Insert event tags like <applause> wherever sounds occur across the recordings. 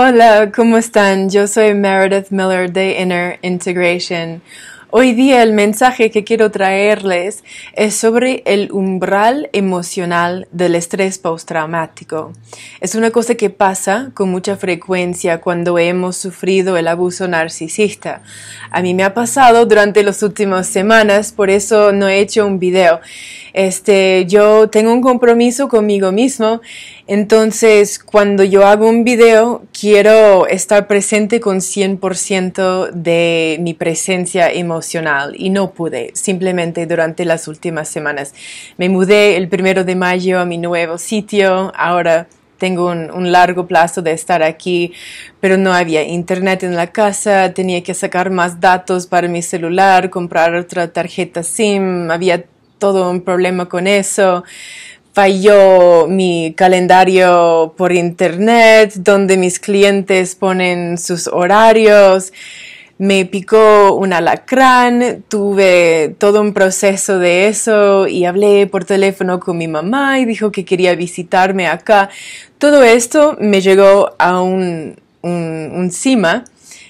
Hola, ¿cómo están? Yo soy Meredith Miller de Inner Integration. Hoy día el mensaje que quiero traerles es sobre el umbral emocional del estrés postraumático. Es una cosa que pasa con mucha frecuencia cuando hemos sufrido el abuso narcisista. A mí me ha pasado durante las últimas semanas, por eso no he hecho un video. Este, yo tengo un compromiso conmigo mismo entonces, cuando yo hago un video, quiero estar presente con 100% de mi presencia emocional y no pude, simplemente durante las últimas semanas. Me mudé el primero de mayo a mi nuevo sitio, ahora tengo un, un, largo plazo de estar aquí, pero no había internet en la casa, tenía que sacar más datos para mi celular, comprar otra tarjeta SIM, había todo un problema con eso falló mi calendario por internet, donde mis clientes ponen sus horarios, me picó un alacrán, tuve todo un proceso de eso y hablé por teléfono con mi mamá y dijo que quería visitarme acá. Todo esto me llegó a un, un, un cima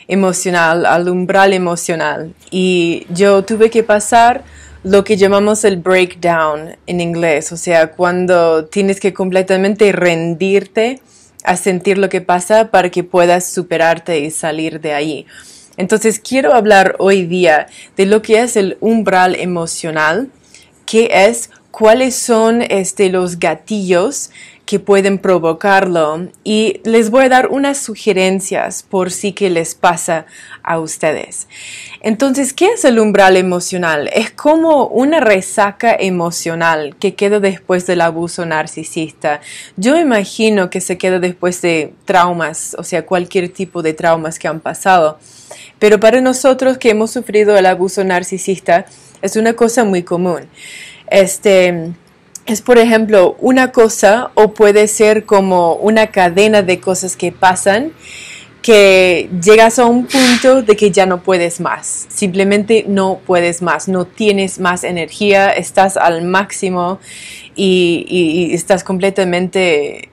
emocional, al umbral emocional y yo tuve que pasar lo que llamamos el breakdown en inglés, o sea, cuando tienes que completamente rendirte a sentir lo que pasa para que puedas superarte y salir de ahí. Entonces quiero hablar hoy día de lo que es el umbral emocional, que es cuáles son este, los gatillos que pueden provocarlo y les voy a dar unas sugerencias por si que les pasa a ustedes. Entonces, ¿qué es el umbral emocional? Es como una resaca emocional que queda después del abuso narcisista. Yo imagino que se queda después de traumas, o sea, cualquier tipo de traumas que han pasado. Pero para nosotros que hemos sufrido el abuso narcisista, es una cosa muy común. Este, es, por ejemplo, una cosa o puede ser como una cadena de cosas que pasan que llegas a un punto de que ya no puedes más, simplemente no puedes más, no tienes más energía, estás al máximo y, estás completamente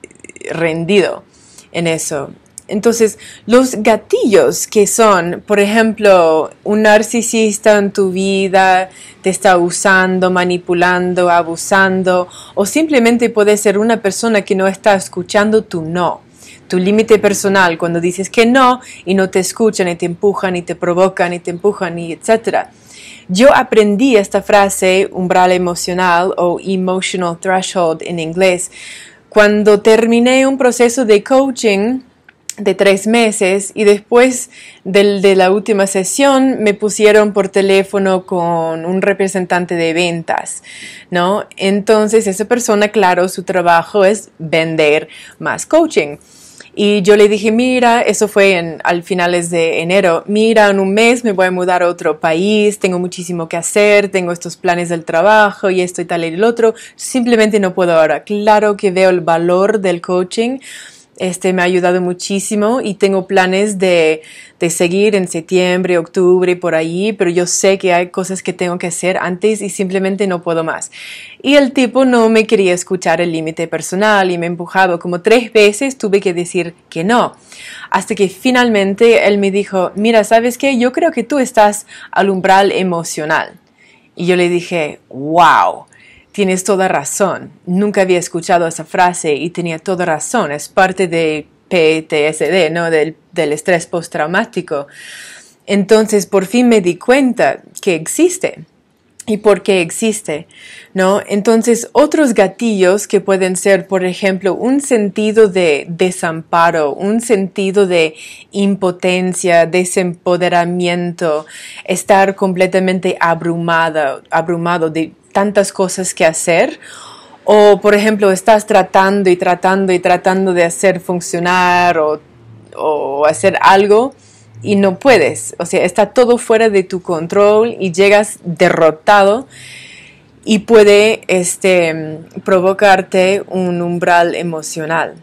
rendido en eso. Entonces, los gatillos que son, por ejemplo, un narcisista en tu vida te está usando, manipulando, abusando, o simplemente puede ser una persona que no está escuchando tu no tu límite personal cuando dices que no y no te escuchan y te empujan y te provocan y te empujan y etcétera. Yo aprendí esta frase umbral emocional o emotional threshold en inglés cuando terminé un proceso de coaching de tres meses y después de la última sesión me pusieron por teléfono con un representante de ventas, ¿no? Entonces esa persona, claro, su trabajo es vender más coaching. Y yo le dije, mira, eso fue en, al finales de enero, mira, en un mes me voy a mudar a otro país, tengo muchísimo que hacer, tengo estos planes del trabajo y esto y tal y el otro, simplemente no puedo ahora. Claro que veo el valor del coaching este me ha ayudado muchísimo y tengo planes de, seguir en septiembre, octubre, por ahí, pero yo sé que hay cosas que tengo que hacer antes y simplemente no puedo más. Y el tipo no me quería escuchar el límite personal y me empujado como tres veces, tuve que decir que no. Hasta que finalmente él me dijo, mira, ¿sabes qué? Yo creo que tú estás al umbral emocional. Y yo le dije, wow. Tienes toda razón. Nunca había escuchado esa frase y tenía toda razón. Es parte de PTSD, ¿no? Del, del estrés postraumático. Entonces por fin me di cuenta que existe y por qué existe, ¿no? Entonces, otros gatillos que pueden ser, por ejemplo, un sentido de desamparo, un sentido de impotencia, desempoderamiento, estar completamente abrumada, abrumado de tantas cosas que hacer. O, por ejemplo, estás tratando y tratando y tratando de hacer funcionar o, o hacer algo y no puedes, o sea, está todo fuera de tu control y llegas derrotado y puede este, provocarte un umbral emocional.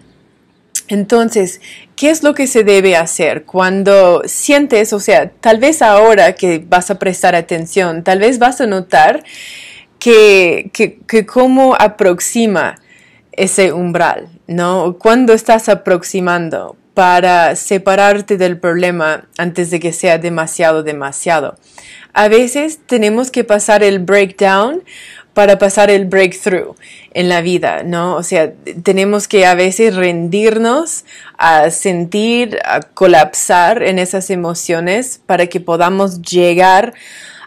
Entonces, ¿qué es lo que se debe hacer cuando sientes, o sea, tal vez ahora que vas a prestar atención, tal vez vas a notar que, que cómo aproxima ese umbral, ¿no? Cuando estás aproximando, para separarte del problema antes de que sea demasiado, demasiado. A veces tenemos que pasar el breakdown para pasar el breakthrough en la vida, ¿no? O sea, tenemos que a veces rendirnos a sentir, a colapsar en esas emociones para que podamos llegar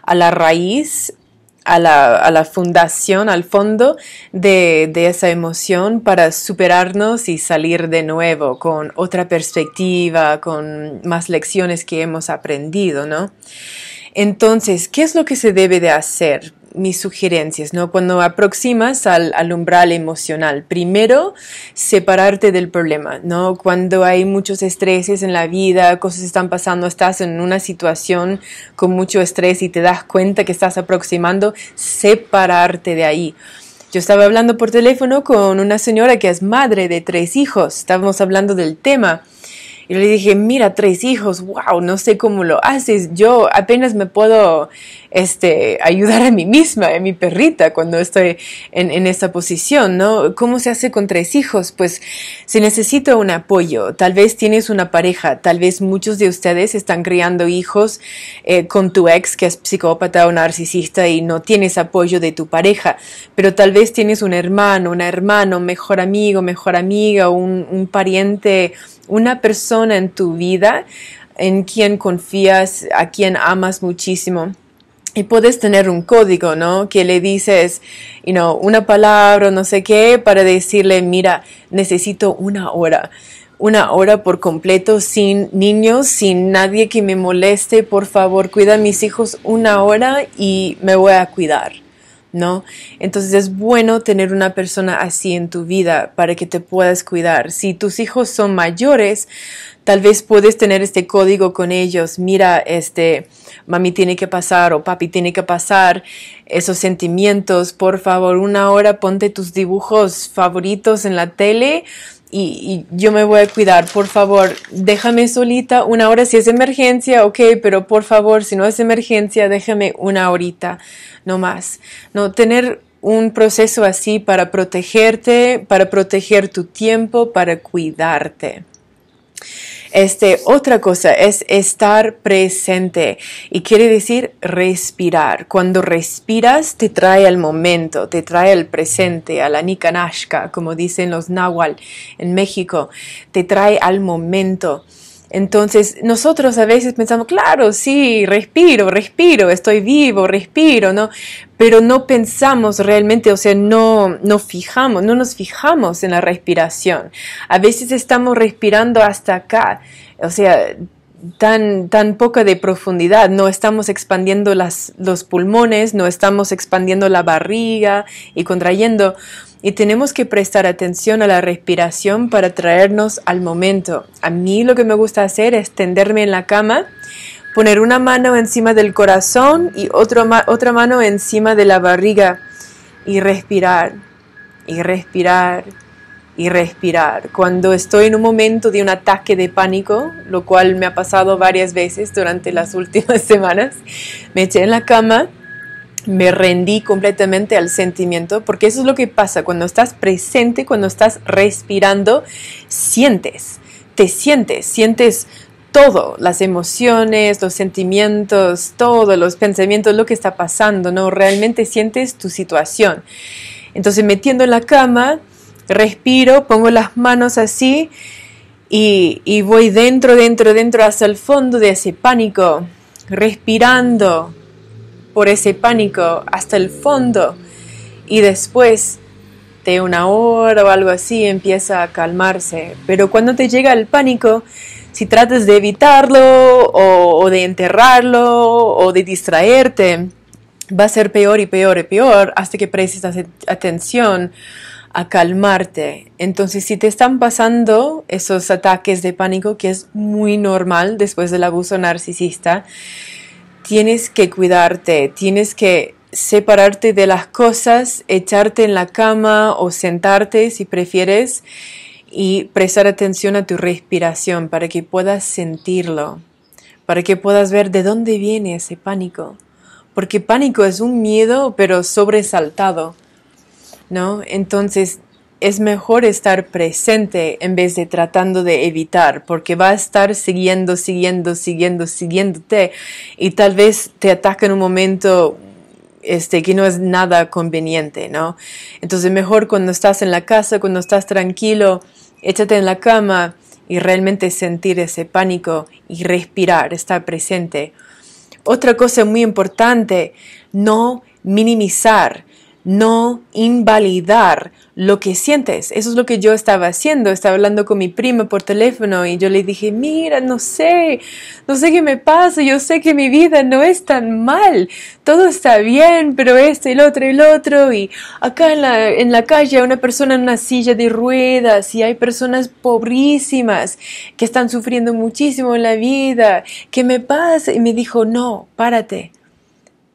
a la raíz a la, fundación, al fondo de, de, esa emoción para superarnos y salir de nuevo con otra perspectiva, con más lecciones que hemos aprendido, ¿no? Entonces, ¿qué es lo que se debe de hacer mis sugerencias, ¿no? Cuando aproximas al, al, umbral emocional, primero separarte del problema, ¿no? Cuando hay muchos estreses en la vida, cosas están pasando, estás en una situación con mucho estrés y te das cuenta que estás aproximando, separarte de ahí. Yo estaba hablando por teléfono con una señora que es madre de tres hijos, estábamos hablando del tema y le dije, mira, tres hijos, wow, no sé cómo lo haces. Yo apenas me puedo este, ayudar a mí misma, a mi perrita, cuando estoy en, en esta posición, ¿no? ¿Cómo se hace con tres hijos? Pues se necesita un apoyo. Tal vez tienes una pareja, tal vez muchos de ustedes están criando hijos eh, con tu ex, que es psicópata o narcisista, y no tienes apoyo de tu pareja, pero tal vez tienes un hermano, una hermana, un mejor amigo, mejor amiga, un, un pariente una persona en tu vida en quien confías, a quien amas muchísimo. Y puedes tener un código, ¿no? Que le dices, you know, una palabra, no sé qué, para decirle, mira, necesito una hora una hora por completo sin niños, sin nadie que me moleste. Por favor, cuida a mis hijos una hora y me voy a cuidar. ¿no? Entonces es bueno tener una persona así en tu vida para que te puedas cuidar. Si tus hijos son mayores, tal vez puedes tener este código con ellos. Mira, este, mami tiene que pasar o papi tiene que pasar esos sentimientos. Por favor, una hora ponte tus dibujos favoritos en la tele y, yo me voy a cuidar, por favor, déjame solita una hora si es emergencia, ok, pero por favor, si no es emergencia, déjame una horita, no más. No, tener un proceso así para protegerte, para proteger tu tiempo, para cuidarte. Este, otra cosa es estar presente y quiere decir respirar. Cuando respiras te trae al momento, te trae al presente, a la nikanashka, como dicen los Nahual en México, te trae al momento. Entonces, nosotros a veces pensamos, claro, sí, respiro, respiro, estoy vivo, respiro, ¿no? Pero no pensamos realmente, o sea, no, no fijamos, no nos fijamos en la respiración. A veces estamos respirando hasta acá, o sea, tan, poca de profundidad, no estamos expandiendo las, los pulmones, no estamos expandiendo la barriga y contrayendo. Y tenemos que prestar atención a la respiración para traernos al momento. A mí lo que me gusta hacer es tenderme en la cama, poner una mano encima del corazón y otra mano encima de la barriga y respirar, y respirar, y respirar. Cuando estoy en un momento de un ataque de pánico, lo cual me ha pasado varias veces durante las <laughs> últimas semanas, me eché en la cama, me rendí completamente al sentimiento, porque eso es lo que pasa cuando estás presente, cuando estás respirando, sientes, te sientes, sientes todo, las emociones, los sentimientos, todos los pensamientos, lo que está pasando, ¿no? Realmente sientes tu situación. Entonces metiendo en la cama, respiro, pongo las manos así y, voy dentro, dentro, dentro hasta el fondo de ese pánico, respirando por ese pánico hasta el fondo y después de una hora o algo así empieza a calmarse. Pero cuando te llega el pánico, si tratas de evitarlo o, o, de enterrarlo o de distraerte, va a ser peor y peor y peor hasta que prestes atención a calmarte. Entonces, si te están pasando esos ataques de pánico, que es muy normal después del abuso narcisista, tienes que cuidarte, tienes que separarte de las cosas, echarte en la cama o sentarte si prefieres y prestar atención a tu respiración para que puedas sentirlo, para que puedas ver de dónde viene ese pánico. Porque pánico es un miedo pero sobresaltado ¿no? Entonces es mejor estar presente en vez de tratando de evitar, porque va a estar siguiendo, siguiendo, siguiendo, siguiéndote y tal vez te ataca en un momento este, que no es nada conveniente, ¿no? Entonces mejor cuando estás en la casa, cuando estás tranquilo, échate en la cama y realmente sentir ese pánico y respirar, estar presente. Otra cosa muy importante, no minimizar no invalidar lo que sientes. Eso es lo que yo estaba haciendo. Estaba hablando con mi prima por teléfono y yo le dije, mira, no sé, no sé qué me pasa, yo sé que mi vida no es tan mal, todo está bien, pero este, el otro el otro. Y acá en la, en la calle una persona en una silla de ruedas y hay personas pobrísimas que están sufriendo muchísimo en la vida. ¿Qué me pasa? Y me dijo, no, párate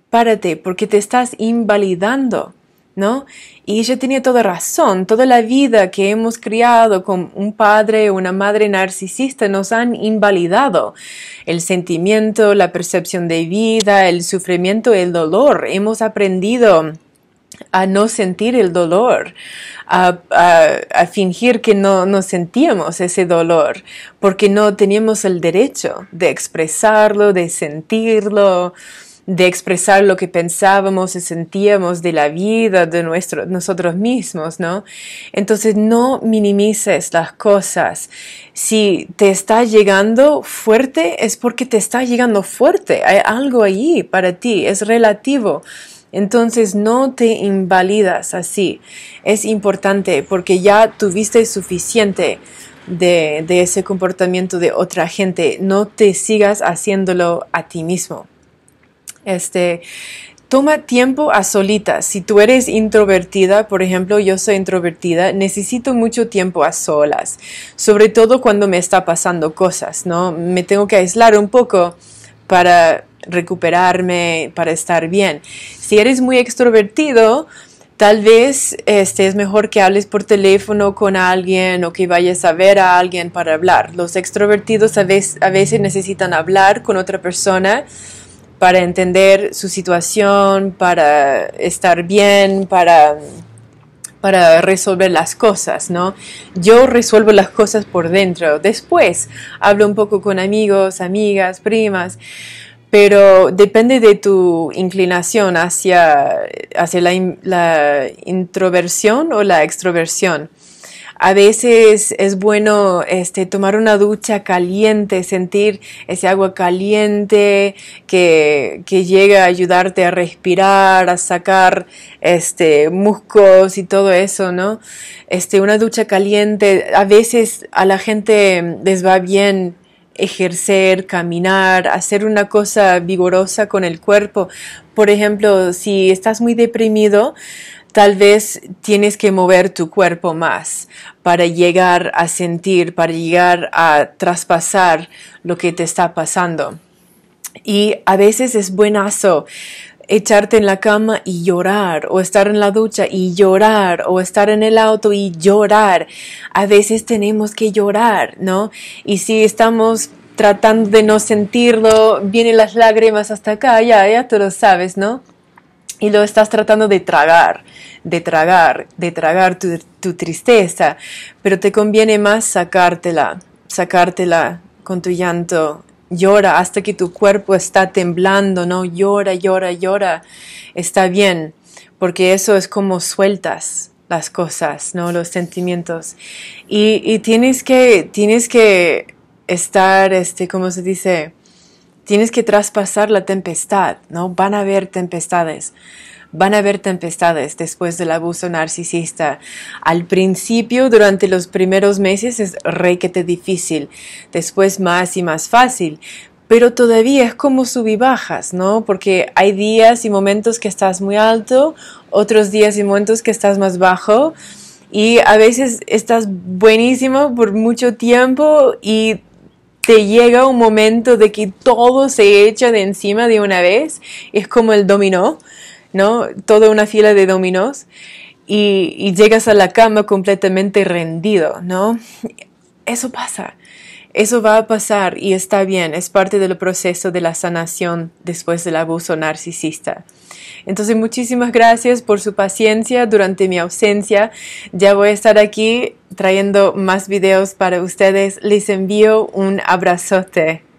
párate porque te estás invalidando. ¿no? Y ella tenía toda razón, toda la vida que hemos criado con un padre o una madre narcisista nos han invalidado el sentimiento, la percepción de vida, el sufrimiento, el dolor. Hemos aprendido a no sentir el dolor, a, fingir que no, no, sentíamos ese dolor, porque no teníamos el derecho de expresarlo, de sentirlo de expresar lo que pensábamos y sentíamos de la vida, de nuestro, nosotros mismos, ¿no? Entonces no minimices las cosas. Si te está llegando fuerte es porque te está llegando fuerte. Hay algo allí para ti, es relativo. Entonces no te invalidas así. Es importante porque ya tuviste suficiente de, de, ese comportamiento de otra gente. No te sigas haciéndolo a ti mismo. Este, toma tiempo a solita Si tú eres introvertida, por ejemplo, yo soy introvertida, necesito mucho tiempo a solas, sobre todo cuando me está pasando cosas, ¿no? Me tengo que aislar un poco para recuperarme, para estar bien. Si eres muy extrovertido, tal vez este, es mejor que hables por teléfono con alguien o que vayas a ver a alguien para hablar. Los extrovertidos a veces, a veces necesitan hablar con otra persona para entender su situación, para estar bien, para, para resolver las cosas, ¿no? Yo resuelvo las cosas por dentro. Después hablo un poco con amigos, amigas, primas, pero depende de tu inclinación hacia, hacia la introversión o la extroversión. A veces es bueno este, tomar una ducha caliente, sentir ese agua caliente que, llega a ayudarte a respirar, a sacar este, muscos y todo eso, ¿no? Este, una ducha caliente, a veces a la gente les va bien ejercer, caminar, hacer una cosa vigorosa con el cuerpo. Por ejemplo, si estás muy deprimido, Tal vez tienes que mover tu cuerpo más para llegar a sentir, para llegar a traspasar lo que te está pasando. Y a veces es buenazo echarte en la cama y llorar, o estar en la ducha y llorar, o estar en el auto y llorar. A veces tenemos que llorar, ¿no? Y si estamos tratando de no sentirlo, vienen las lágrimas hasta acá, ya, ya tú lo sabes, ¿no? y lo estás tratando de tragar, de tragar, de tragar tu, tristeza, pero te conviene más sacártela, sacártela con tu llanto. Llora hasta que tu cuerpo está temblando, ¿no? Llora, llora, llora. Está bien, porque eso es como sueltas las cosas, ¿no? Los sentimientos. Y, tienes que, tienes que estar, este, ¿cómo se dice? tienes que traspasar la tempestad, ¿no? Van a haber tempestades. Van a haber tempestades después del abuso narcisista. Al principio, durante los primeros meses, es requete difícil. Después más y más fácil pero todavía es como sub bajas, ¿no? Porque hay días y momentos que estás muy alto, otros días y momentos que estás más bajo, y a veces estás buenísimo por mucho tiempo y te llega un momento de que todo se echa de encima de una vez, es como el dominó, ¿no? Toda una fila de dominos y, y llegas a la cama completamente rendido, ¿no? Eso pasa. Eso va a pasar y está bien, es parte del proceso de la sanación después del abuso narcisista. Entonces, muchísimas gracias por su paciencia durante mi ausencia. Ya voy a estar aquí trayendo más videos para ustedes. Les envío un abrazote.